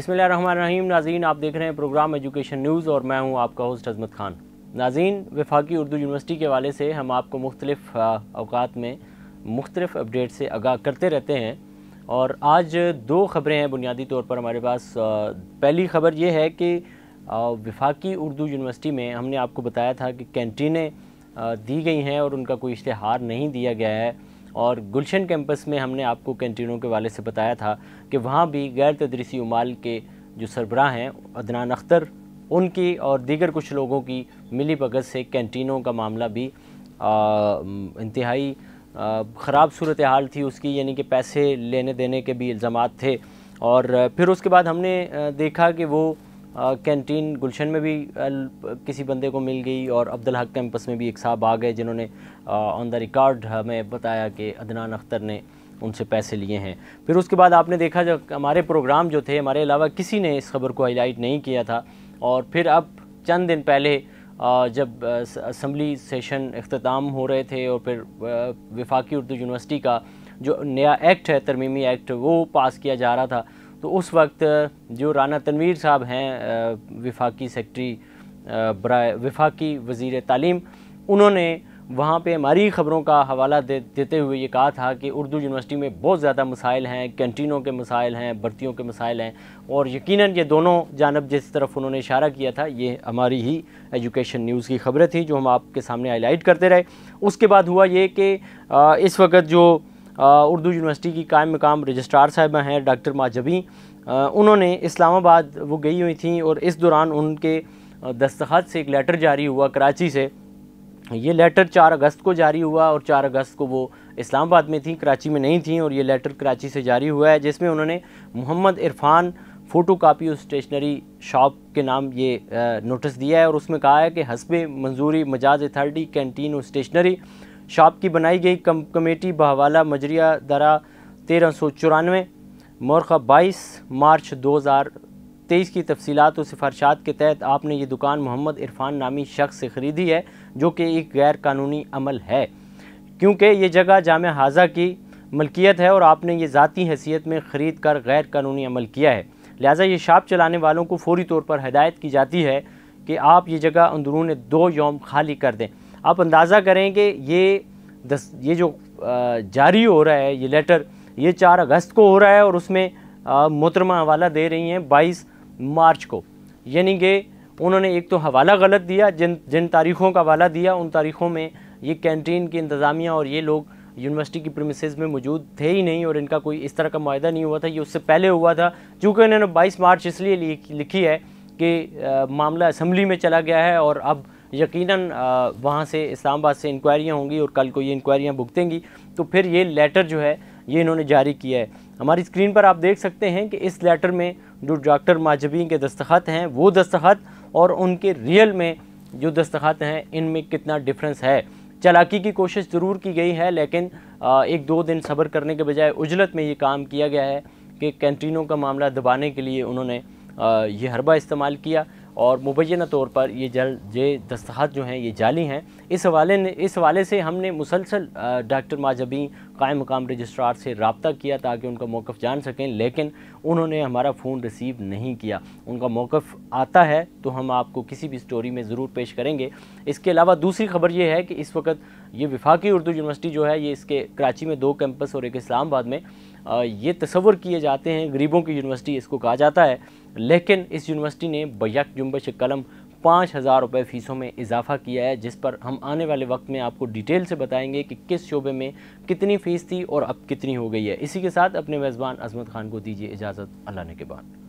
रहीम नाजीन आप देख रहे हैं प्रोग्राम एजुकेशन न्यूज़ और मैं हूं आपका होस्ट अजमत खान नाजीन वफाकी उर्दू यूनिवर्सिटी के वाले से हम आपको मुख्तलिफ अवकात में मुख्तलिफ अपडेट से आगाह करते रहते हैं और आज दो ख़बरें हैं बुनियादी तौर पर हमारे पास पहली खबर ये है कि वफाकी उर्दू यूनिवर्सिटी में हमने आपको बताया था कि कैंटीनें दी गई हैं और उनका कोई इश्तहार नहीं दिया गया है और गुलशन कैंपस में हमने आपको कैंटीनों के वाले से बताया था कि वहाँ भी गैर तदरीसी उमाल के जो सरबराह हैं अदनान अख्तर उनकी और दीगर कुछ लोगों की मिली भगत से कैंटीनों का मामला भी इंतहाई ख़राब सूरत हाल थी उसकी यानी कि पैसे लेने देने के भी इल्ज़ाम थे और फिर उसके बाद हमने देखा कि वो कैंटीन गुलशन में भी किसी बंदे को मिल गई और अब्दुल हक कैंपस में भी एक साहब आ गए जिन्होंने ऑन द रिकॉर्ड हमें बताया कि अदनान अख्तर ने उनसे पैसे लिए हैं फिर उसके बाद आपने देखा जब हमारे प्रोग्राम जो थे हमारे अलावा किसी ने इस खबर को हाईलाइट नहीं किया था और फिर अब चंद दिन पहले जब असम्बली सेशन अख्ताम हो रहे थे और फिर वफाकी उर्दू यूनिवर्सिटी का जो नया एक्ट है तरमीमी एक्ट वो पास किया जा रहा था तो उस वक्त जो राना तनवीर साहब हैं विफाकी सेक्रटरी बरा विफाकी वज़ी तालीम उन्होंने वहाँ पे हमारी ख़बरों का हवाला दे देते हुए ये कहा था कि उर्दू यूनिवर्सिटी में बहुत ज़्यादा मसाइल हैं कैंटीनों के मसाइल हैं भर्तियों के मसाइल हैं और यकीन ये दोनों जानब जिस तरफ उन्होंने इशारा किया था ये हमारी ही एजुकेशन न्यूज़ की ख़बरें थी जो हम आपके सामने हाईलाइट करते रहे उसके बाद हुआ ये कि इस वक्त जो उर्दू यूनिवर्सिटी की कायम मकाम रजिस्ट्रार साहब हैं डॉक्टर माजबी उन्होंने इस्लामाबाद वो गई हुई थी और इस दौरान उनके दस्तखत से एक लेटर जारी हुआ कराची से ये लेटर चार अगस्त को जारी हुआ और चार अगस्त को वो इस्लामाबाद में थी कराची में नहीं थी और ये लेटर कराची से जारी हुआ है जिसमें उन्होंने Mohammad Irfan photocopy stationery shop के नाम ये नोटिस दिया है और उसमें कहा है कि हसब मंजूरी मजाज अथॉरिटी कैंटीन और स्टेशनरी शाप की बनाई गई कम कमेटी बहवाला मजरिया दरा तेरह सौ चौरानवे मोरखा बाईस मार्च दो हज़ार तेईस की तफसीत और सिफारशात के तहत आपने ये दुकान मोहम्मद इरफान नामी शख्स से ख़रीदी है जो कि एक गैर कानूनी अमल है क्योंकि ये जगह जाम हाजा की मलकियत है और आपने ये ज़ाती हैसियत में ख़रीद कर गैर कानूनी अमल किया है लिहाजा ये शाप चलाने वालों को फौरी तौर पर हदायत की जाती है कि आप ये जगह अंदरून दो यौम खाली कर दें आप अंदाज़ा करें कि ये दस ये जो जारी हो रहा है ये लेटर ये चार अगस्त को हो रहा है और उसमें मोहतरमा हवाला दे रही हैं बाईस मार्च को यानी कि उन्होंने एक तो हवाला गलत दिया जिन जिन तारीख़ों का हवाला दिया उन तारीख़ों में ये कैंटीन की इंतज़ामिया और ये लोग यूनिवर्सिटी की प्रीमिसेस में मौजूद थे ही नहीं और इनका कोई इस तरह का माहा नहीं हुआ था ये उससे पहले हुआ था चूँकि इन्होंने 22 मार्च इसलिए लिखी है कि मामला असम्बली में चला गया है और अब यकीनन वहाँ से इस्लामाबाद से इंक्वायरियाँ होंगी और कल को ये इंक्वायरियाँ भुगतेंगी तो फिर ये लेटर जो है ये इन्होंने जारी किया है हमारी स्क्रीन पर आप देख सकते हैं कि इस लेटर में जो डॉक्टर माजबी के दस्तखत हैं वो दस्तखत और उनके रियल में जो दस्तखत हैं इनमें कितना डिफरेंस है चलाकी की कोशिश ज़रूर की गई है लेकिन एक दो दिन सब्र करने के बजाय उजलत में ये काम किया गया है कि कैंटीनों का मामला दबाने के लिए उन्होंने ये हरबा इस्तेमाल किया और मुबैना तौर पर ये जल ये दस्तखत जो हैं ये जाली हैं इस हवाले ने इस हवाले से हमने मुसलसल डॉक्टर माजबी कायम मकाम रजिस्ट्रार से रबता किया ताकि उनका मौक़ जान सकें लेकिन उन्होंने हमारा फ़ोन रिसीव नहीं किया उनका मौक़ आता है तो हम आपको किसी भी स्टोरी में ज़रूर पेश करेंगे इसके अलावा दूसरी खबर ये है कि इस वक्त ये विफाकी उर्दू यूनिवर्सिटी जो है ये इसके कराची में दो कैंपस और एक इस्लामाबाद में ये तस्वर किए जाते हैं गरीबों की यूनिवर्सिटी इसको कहा जाता है लेकिन इस यूनिवर्सिटी ने जुम्बे जुम्बश कलम पाँच हज़ार रुपये फ़ीसों में इजाफ़ा किया है जिस पर हम आने वाले वक्त में आपको डिटेल से बताएंगे कि किस शोबे में कितनी फ़ीस थी और अब कितनी हो गई है इसी के साथ अपने मेज़बान अजमत खान को दीजिए इजाज़त अल्लाह ने के बाद